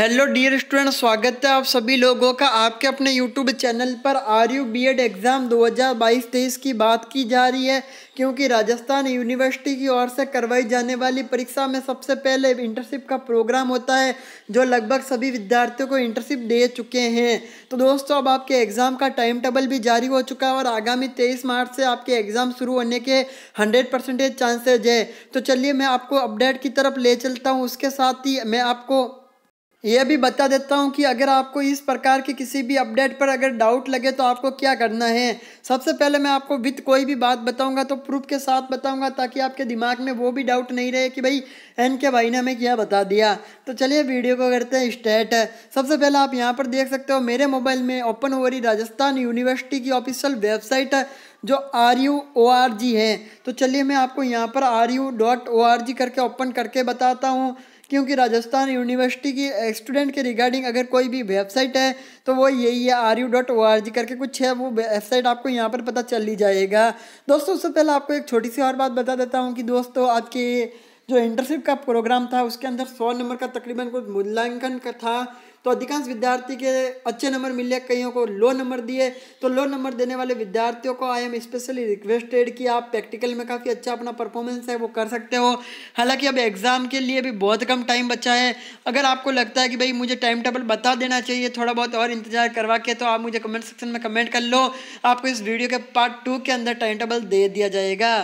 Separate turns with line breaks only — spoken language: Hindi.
हेलो डियर स्टूडेंट स्वागत है आप सभी लोगों का आपके अपने यूट्यूब चैनल पर R U B Ed exam 2022-23 की बात की जा रही है क्योंकि राजस्थान यूनिवर्सिटी की ओर से करवाई जाने वाली परीक्षा में सबसे पहले इंटर्नशिप का प्रोग्राम होता है जो लगभग सभी विद्यार्थियों को इंटर्नशिप दे चुके हैं तो दोस्तों अब आपके एग्ज़ाम का टाइम टेबल भी जारी हो चुका है और आगामी तेईस मार्च से आपके एग्ज़ाम शुरू होने के हंड्रेड परसेंटेज चांसेज है तो चलिए मैं आपको अपडेट की तरफ ले चलता हूँ उसके साथ ही मैं आपको यह भी बता देता हूँ कि अगर आपको इस प्रकार के किसी भी अपडेट पर अगर डाउट लगे तो आपको क्या करना है सबसे पहले मैं आपको विथ कोई भी बात बताऊंगा तो प्रूफ के साथ बताऊंगा ताकि आपके दिमाग में वो भी डाउट नहीं रहे कि भाई एन के भाई ने हमें क्या बता दिया तो चलिए वीडियो को करते हैं स्टेट सबसे पहले आप यहाँ पर देख सकते हो मेरे मोबाइल में ओपन हो रही राजस्थान यूनिवर्सिटी की ऑफिशियल वेबसाइट जो R U O R G है तो चलिए मैं आपको यहाँ पर R U dot O R G करके ओपन करके बताता हूँ क्योंकि राजस्थान यूनिवर्सिटी की स्टूडेंट के रिगार्डिंग अगर कोई भी वेबसाइट है तो वो यही है R U dot O R G करके कुछ है वो वेबसाइट आपको यहाँ पर पता चल ही जाएगा दोस्तों उससे पहले आपको एक छोटी सी और बात बता देता हूँ कि दोस्तों आपके जो इंटर्नशिप का प्रोग्राम था उसके अंदर सौ नंबर का तकरीबन कुछ मूल्यांकन का था तो अधिकांश विद्यार्थी के अच्छे नंबर मिले कईयों को लो नंबर दिए तो लो नंबर देने वाले विद्यार्थियों को आई एम स्पेशली रिक्वेस्टेड कि आप प्रैक्टिकल में काफ़ी अच्छा अपना परफॉर्मेंस है वो कर सकते हो हालांकि अब एग्ज़ाम के लिए भी बहुत कम टाइम बचा है अगर आपको लगता है कि भाई मुझे टाइम टेबल बता देना चाहिए थोड़ा बहुत और इंतजार करवा के तो आप मुझे कमेंट सेक्शन में कमेंट कर लो आपको इस वीडियो के पार्ट टू के अंदर टाइम टेबल दे दिया जाएगा